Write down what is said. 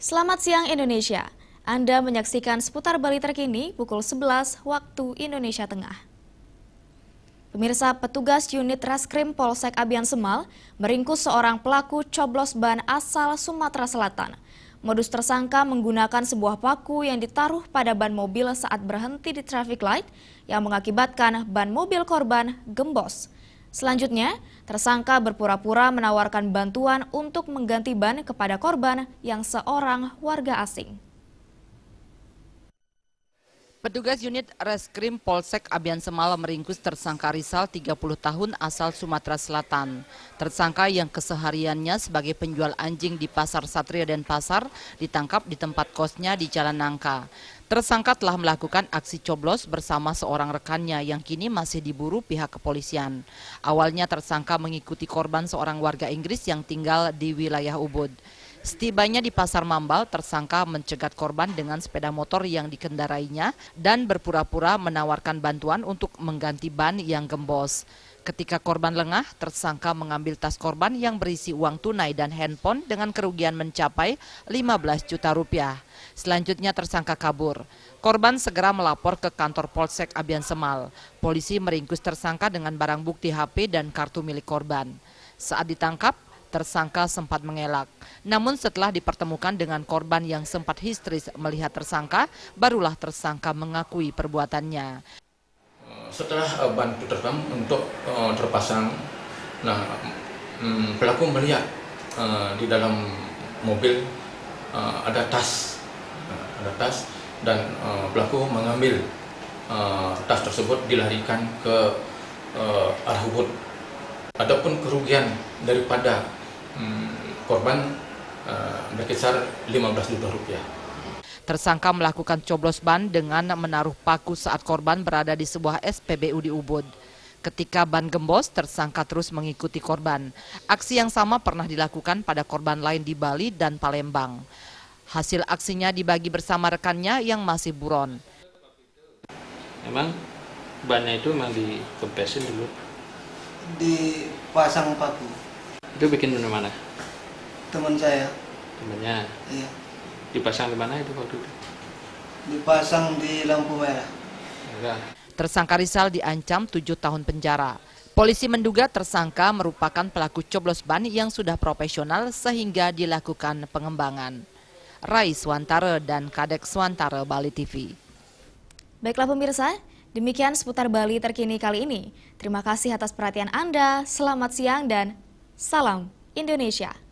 Selamat siang Indonesia. Anda menyaksikan seputar Bali terkini pukul 11 waktu Indonesia Tengah. Pemirsa, petugas unit Reskrim Polsek Abian Semal meringkus seorang pelaku coblos ban asal Sumatera Selatan. Modus tersangka menggunakan sebuah paku yang ditaruh pada ban mobil saat berhenti di traffic light yang mengakibatkan ban mobil korban gembos. Selanjutnya, tersangka berpura-pura menawarkan bantuan untuk mengganti ban kepada korban yang seorang warga asing. Petugas unit Reskrim Polsek Abian Semala meringkus tersangka Rizal 30 tahun asal Sumatera Selatan. Tersangka yang kesehariannya sebagai penjual anjing di Pasar Satria dan Pasar ditangkap di tempat kosnya di Jalan Nangka. Tersangka telah melakukan aksi coblos bersama seorang rekannya yang kini masih diburu pihak kepolisian. Awalnya tersangka mengikuti korban seorang warga Inggris yang tinggal di wilayah Ubud. Setibanya di Pasar Mambal, tersangka mencegat korban dengan sepeda motor yang dikendarainya dan berpura-pura menawarkan bantuan untuk mengganti ban yang gembos. Ketika korban lengah, tersangka mengambil tas korban yang berisi uang tunai dan handphone dengan kerugian mencapai 15 juta rupiah. Selanjutnya tersangka kabur. Korban segera melapor ke kantor Polsek Abian Semal. Polisi meringkus tersangka dengan barang bukti HP dan kartu milik korban. Saat ditangkap, tersangka sempat mengelak. Namun setelah dipertemukan dengan korban yang sempat histeris melihat tersangka, barulah tersangka mengakui perbuatannya setelah uh, bantu terbang untuk uh, terpasang nah um, pelaku melihat uh, di dalam mobil uh, ada tas uh, ada tas dan uh, pelaku mengambil uh, tas tersebut dilarikan ke uh, arah hubut. adapun kerugian daripada um, korban uh, berkisar 15 juta rupiah Tersangka melakukan coblos ban dengan menaruh paku saat korban berada di sebuah SPBU di Ubud. Ketika ban gembos, tersangka terus mengikuti korban. Aksi yang sama pernah dilakukan pada korban lain di Bali dan Palembang. Hasil aksinya dibagi bersama rekannya yang masih buron. Emang bannya itu emang dikempesin dulu? Dipasang paku. Itu bikin mana? Teman saya. Temannya? Iya. Dipasang di mana itu waktu itu? Dipasang di lampu merah. Ya. Tersangka Rizal diancam tujuh tahun penjara. Polisi menduga tersangka merupakan pelaku coblos ban yang sudah profesional sehingga dilakukan pengembangan. Rai Swantara dan Kadek Swantara Bali TV. Baiklah pemirsa, demikian seputar Bali terkini kali ini. Terima kasih atas perhatian Anda, selamat siang dan salam Indonesia.